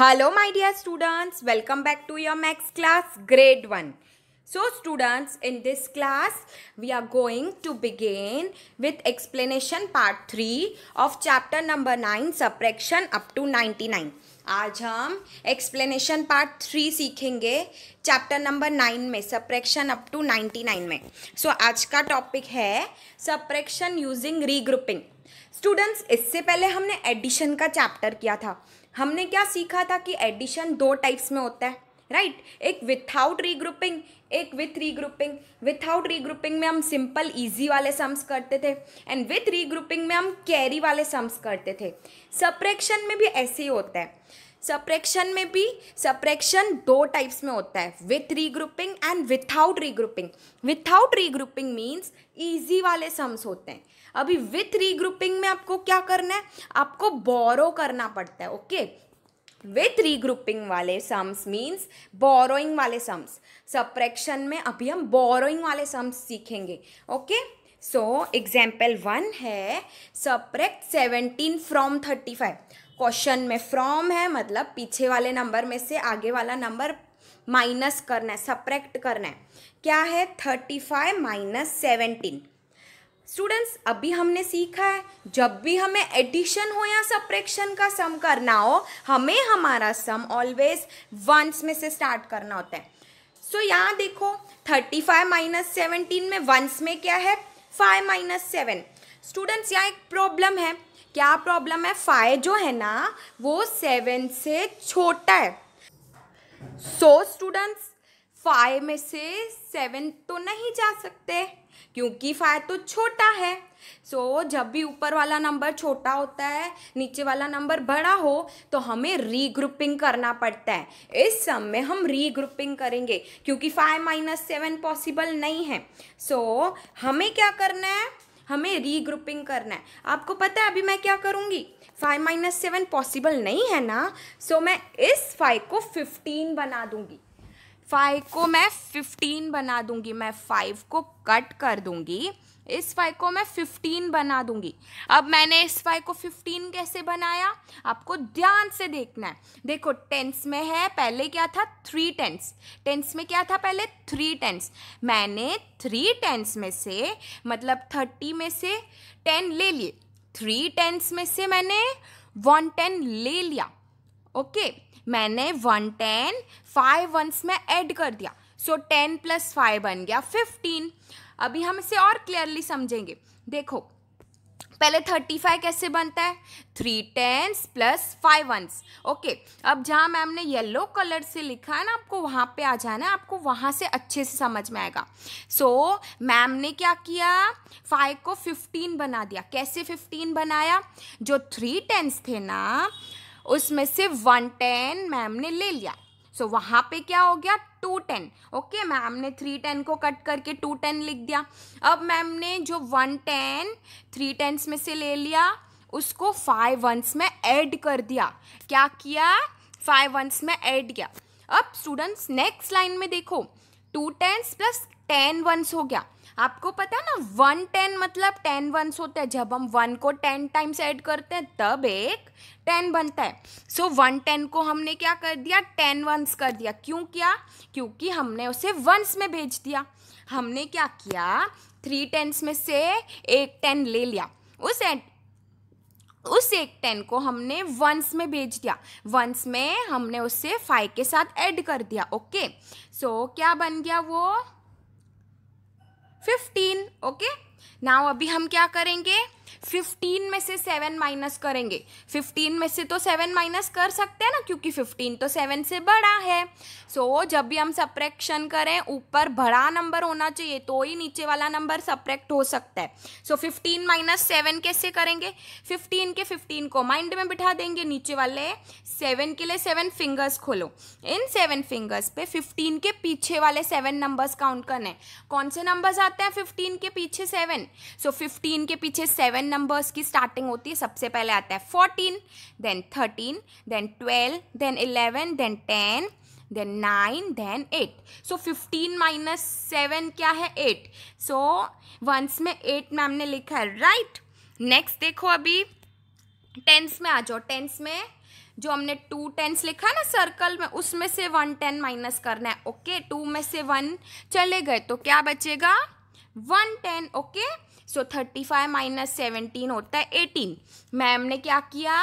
Hello my dear students welcome back to your maths class grade one so students in this class we are going to begin with explanation part three of chapter number nine subtraction up to ninety nine आज हम explanation part three सीखेंगे chapter number nine में subtraction up to ninety nine में so so, आज का topic है subtraction using regrouping students इससे पहले हमने एडिशन का चैप्टर किया था हमने क्या सीखा था कि एडिशन दो टाइप्स में होता है राइट right? एक विथआउट रीग्रुपिंग एक विथ रीग्रुपिंग विथआउट रीग्रुपिंग में हम सिंपल इजी वाले सम्स करते थे एंड विथ रीग्रुपिंग में हम कैरी वाले सम्स करते थे सप्रेक्शन में भी ऐसे ही होता है सप्रेक्शन में भी सप्रेक्शन दो टाइप्स में होता है with regrouping and without regrouping without regrouping means easy वाले सम्स होते हैं अभी विथ रीग्रुपिंग में आपको क्या करना है आपको बोरो करना पड़ता है ओके विथ रीग्रुपिंग वाले सम्स मीन्स बोरोइंग वाले सम्स सप्रेक्शन में अभी हम बोरोइंग वाले सम्स सीखेंगे ओके सो एग्जाम्पल वन है subtract seventeen from thirty five question में फ्रॉम है मतलब पीछे वाले नंबर में से आगे वाला नंबर माइनस करना है सप्रेक्ट करना है क्या है thirty five minus seventeen students अभी हमने सीखा है जब भी हमें एडिशन हो या सप्रेक्शन का सम करना हो हमें हमारा सम ऑलवेज वंस में से स्टार्ट करना होता है सो so, यहाँ देखो 35 फाइव माइनस सेवनटीन में वंस में क्या है 5 माइनस सेवन स्टूडेंट्स यहाँ एक प्रॉब्लम है क्या प्रॉब्लम है फाइव जो है ना वो सेवन से छोटा है सो स्टूडेंट्स फाइव में से सेवन तो नहीं जा सकते क्योंकि फाइव तो छोटा है सो so, जब भी ऊपर वाला नंबर छोटा होता है नीचे वाला नंबर बड़ा हो तो हमें रीग्रुपिंग करना पड़ता है इस सम में हम रीग्रुपिंग करेंगे क्योंकि फाइव माइनस सेवन पॉसिबल नहीं है सो so, हमें क्या करना है हमें रीग्रुपिंग करना है आपको पता है अभी मैं क्या करूँगी फाइव माइनस सेवन पॉसिबल नहीं है ना सो so, मैं इस फाइव को फिफ्टीन बना दूँगी फाइव को मैं फिफ्टीन बना दूंगी मैं फाइव को कट कर दूंगी इस फाइव को मैं फिफ्टीन बना दूंगी अब मैंने इस फाइव को फिफ्टीन कैसे बनाया आपको ध्यान से देखना है देखो टेंस में है पहले क्या था थ्री टेंस टेंस में क्या था पहले थ्री टेंस मैंने थ्री टेंस में से मतलब थर्टी में से टेन ले लिए थ्री टेंस में से मैंने वन टेन ले लिया ओके okay. मैंने वन टेन फाइव वंस में ऐड कर दिया सो टेन प्लस फाइव बन गया फिफ्टीन अभी हम इसे और क्लियरली समझेंगे देखो पहले थर्टी फाइव कैसे बनता है three tens plus five ones okay अब जहाँ मैम ने येलो कलर से लिखा है ना आपको वहाँ पे आ जाना है आपको वहाँ से अच्छे से समझ में आएगा सो so, मैम ने क्या किया फाइव को फिफ्टीन बना दिया कैसे फिफ्टीन बनाया जो थ्री टेंस थे ना उसमें से वन टेन मैम ने ले लिया सो so, वहाँ पे क्या हो गया टू टेन ओके मैम ने थ्री टेन को कट करके टू टेन लिख दिया अब मैम ने जो वन टेन थ्री टेन्स में से ले लिया उसको फाइव वंस में ऐड कर दिया क्या किया फाइव वंस में ऐड किया अब स्टूडेंट्स नेक्स्ट लाइन में देखो two tens plus ten ones हो गया आपको पता है ना वन टेन मतलब टेन वंस होते हैं जब हम वन को टेन टाइम्स ऐड करते हैं तब एक टेन बनता है सो वन टेन को हमने क्या कर दिया टेन वंस कर दिया क्यों किया क्योंकि हमने उसे वंस में भेज दिया हमने क्या किया थ्री टेंस में से एक टेन ले लिया उस एड, उस एक टेन को हमने वंस में भेज दिया वंस में हमने उसे फाइव के साथ ऐड कर दिया ओके सो so, क्या बन गया वो फिफ्टीन ओके नाउ अभी हम क्या करेंगे फिफ्टीन में से सेवन माइनस करेंगे फिफ्टीन में से तो सेवन माइनस कर सकते हैं ना क्योंकि फिफ्टीन तो सेवन से बड़ा है सो so, जब भी हम सप्रेक्शन करें ऊपर बड़ा नंबर होना चाहिए तो ही नीचे वाला नंबर सप्रेक्ट हो सकता है सो फिफ्टीन माइनस सेवन कैसे करेंगे फिफ्टीन के फिफ्टीन को माइंड में बिठा देंगे नीचे वाले सेवन के लिए सेवन फिंगर्स खोलो इन सेवन फिंगर्स पे फिफ्टीन के पीछे वाले सेवन नंबर्स काउंट करने कौन से नंबर्स आते हैं फिफ्टीन के पीछे सेवन सो फिफ्टीन के पीछे सेवन सेवन नंबर्स की स्टार्टिंग होती है सबसे पहले आता है fourteen then thirteen then twelve then eleven then ten then nine then eight so fifteen minus seven क्या है एट सो वंस में एट मैम ने लिखा है राइट नेक्स्ट देखो अभी टेंस में आ जाओ टेंस में जो हमने टू टेंस लिखा ना सर्कल में उसमें से वन टेन माइनस करना है ओके okay? टू में से वन चले गए तो क्या बचेगा one ten okay okay? So thirty five minus seventeen होता है एटीन मैम ने क्या किया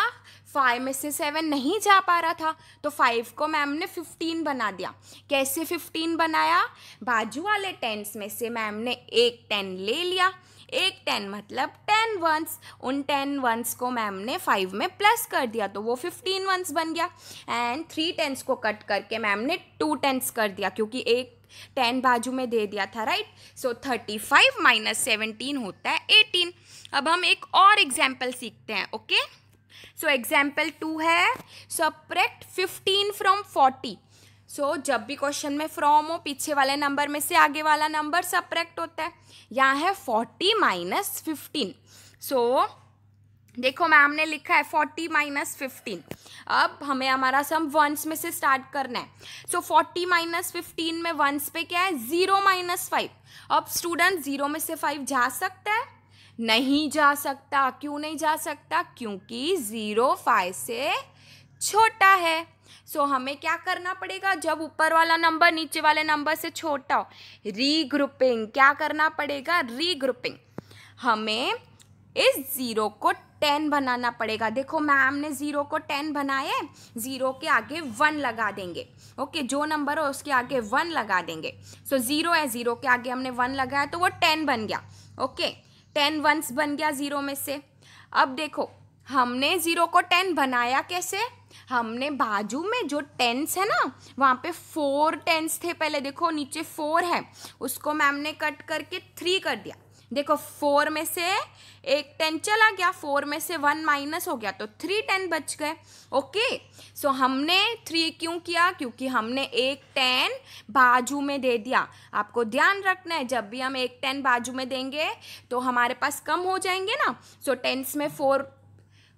फाइव में से सेवन नहीं जा पा रहा था तो फाइव को मैम ने फिफ्टीन बना दिया कैसे फिफ्टीन बनाया बाजू वाले टेंस में से मैम ने एक टेन ले लिया एक टेन मतलब टेन वंस उन टेन वंस को मैम ने फाइव में प्लस कर दिया तो वो फिफ्टीन वंस बन गया एंड थ्री टेंस को कट करके मैम ने टू टेंस कर दिया क्योंकि एक टेन बाजू में दे दिया था right so thirty five minus seventeen होता है एटीन अब हम एक और एग्जाम्पल सीखते हैं ओके सो एग्जाम्पल टू है subtract fifteen from forty so so, जब भी क्वेश्चन में फ्रॉम हो पीछे वाले नंबर में से आगे वाला नंबर सप्रैक्ट होता है यहाँ है फोर्टी माइनस फिफ्टीन सो देखो मैम ने लिखा है फोर्टी माइनस फिफ्टीन अब हमें हमारा सम वंस में से स्टार्ट करना है सो फोर्टी माइनस फिफ्टीन में वंस पे क्या है ज़ीरो माइनस फाइव अब स्टूडेंट ज़ीरो में से फाइव जा सकता है नहीं जा सकता क्यों नहीं जा सकता क्योंकि ज़ीरो फाइव से छोटा है सो so, हमें क्या करना पड़ेगा जब ऊपर वाला नंबर नीचे वाले नंबर से छोटा हो रीग्रुपिंग क्या करना पड़ेगा रीग्रुपिंग हमें इस ज़ीरो को टेन बनाना पड़ेगा देखो मैम ने ज़ीरो को टेन बनाए ज़ीरो के आगे वन लगा देंगे ओके जो नंबर हो उसके आगे वन लगा देंगे सो so, ज़ीरो है ज़ीरो के आगे हमने वन लगाया तो वो टेन बन गया ओके टेन वंस बन गया ज़ीरो में से अब देखो हमने ज़ीरो को टेन बनाया कैसे हमने बाजू में जो टेंस है ना वहाँ पे फोर टेंस थे पहले देखो नीचे फोर है उसको मैम ने कट करके थ्री कर दिया देखो फोर में से एक टेन चला गया फोर में से वन माइनस हो गया तो थ्री टेन बच गए ओके सो हमने थ्री क्यों किया क्योंकि हमने एक टेन बाजू में दे दिया आपको ध्यान रखना है जब भी हम एक टेन बाजू में देंगे तो हमारे पास कम हो जाएंगे ना सो so, टेंस में फोर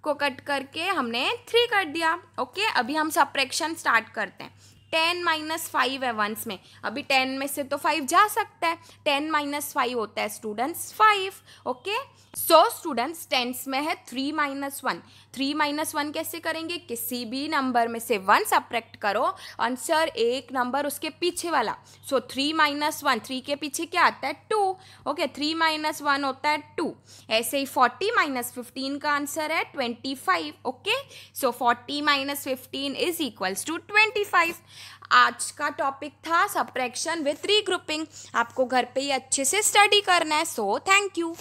को कट करके हमने थ्री कर दिया ओके अभी हम सप्रेक्शन स्टार्ट करते हैं टेन माइनस फाइव है वंस में अभी टेन में से तो फाइव जा सकता है टेन माइनस फाइव होता है students five okay so students tens में है three minus one three minus one कैसे करेंगे किसी भी नंबर में से वन सब्रैक्ट करो आंसर एक नंबर उसके पीछे वाला so three minus one three के पीछे क्या आता है two okay three minus one होता है टू ऐसे ही फोर्टी माइनस फिफ्टीन का आंसर है twenty five okay so forty minus fifteen is equals to twenty five आज का टॉपिक था सप्रेक्शन विथ रीग्रुपिंग आपको घर पे ही अच्छे से स्टडी करना है सो थैंक यू